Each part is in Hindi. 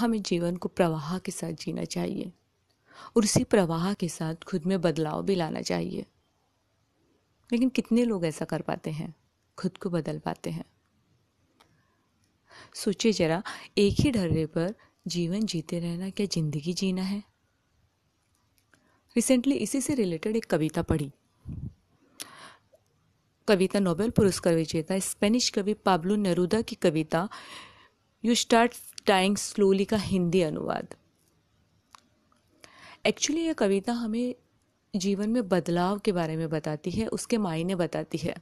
हमें जीवन को प्रवाह के साथ जीना चाहिए और उसी प्रवाह के साथ खुद में बदलाव भी लाना चाहिए लेकिन कितने लोग ऐसा कर पाते हैं खुद को बदल पाते हैं सोचिए जरा एक ही ढर्रे पर जीवन जीते रहना क्या जिंदगी जीना है रिसेंटली इसी से रिलेटेड एक कविता पढ़ी कविता नोबेल पुरस्कार विजेता स्पेनिश कवि पाब्लो नेरुदा की कविता यू स्टार्ट डाइंग स्लोली का हिंदी अनुवाद एक्चुअली यह कविता हमें जीवन में बदलाव के बारे में बताती है उसके मायने बताती है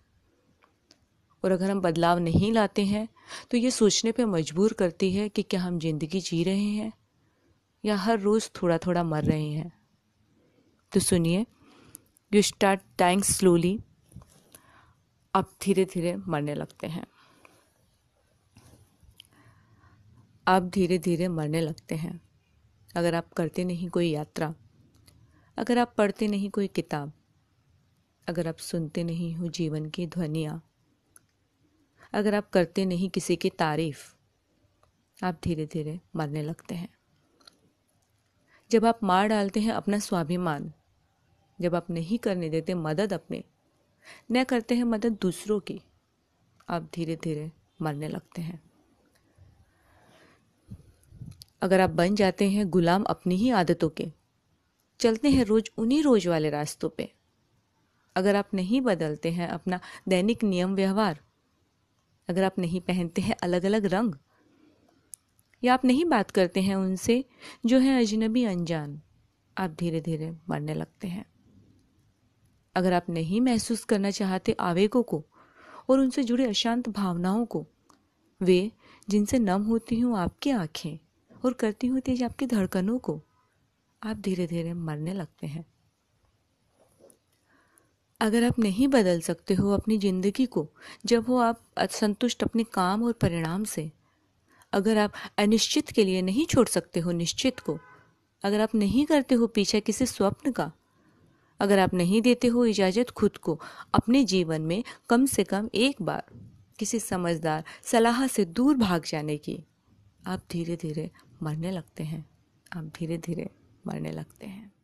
और अगर हम बदलाव नहीं लाते हैं तो ये सोचने पे मजबूर करती है कि क्या हम जिंदगी जी रहे हैं या हर रोज़ थोड़ा थोड़ा मर रहे हैं तो सुनिए यू स्टार्ट डाइंग स्लोली अब धीरे धीरे मरने लगते हैं आप धीरे धीरे मरने लगते हैं अगर आप करते नहीं कोई यात्रा अगर आप पढ़ते नहीं कोई किताब अगर आप सुनते नहीं हो जीवन की ध्वनियाँ अगर आप करते नहीं किसी की तारीफ आप धीरे धीरे मरने लगते हैं जब आप मार डालते हैं अपना स्वाभिमान जब आप नहीं करने देते मदद अपने न करते हैं मदद दूसरों की आप धीरे धीरे मरने लगते हैं अगर आप बन जाते हैं गुलाम अपनी ही आदतों के चलते हैं रोज उन्हीं रोज वाले रास्तों पे अगर आप नहीं बदलते हैं अपना दैनिक नियम व्यवहार अगर आप नहीं पहनते हैं अलग अलग रंग या आप नहीं बात करते हैं उनसे जो है अजनबी अनजान आप धीरे धीरे मरने लगते हैं अगर आप नहीं महसूस करना चाहते आवेगों को और उनसे जुड़े अशांत भावनाओं को वे जिनसे नम होती हूँ आपकी आंखें और करती हुई तेज आपकी धड़कनों को आप धीरे धीरे मरने लगते हैं अगर आप नहीं बदल सकते हो अपनी ज़िंदगी को जब हो आप असंतुष्ट अपने काम और परिणाम से अगर आप अनिश्चित के लिए नहीं छोड़ सकते हो निश्चित को अगर आप नहीं करते हो पीछे किसी स्वप्न का अगर आप नहीं देते हो इजाज़त खुद को अपने जीवन में कम से कम एक बार किसी समझदार सलाह से दूर भाग जाने की आप धीरे धीरे मरने लगते हैं आप धीरे धीरे मरने लगते हैं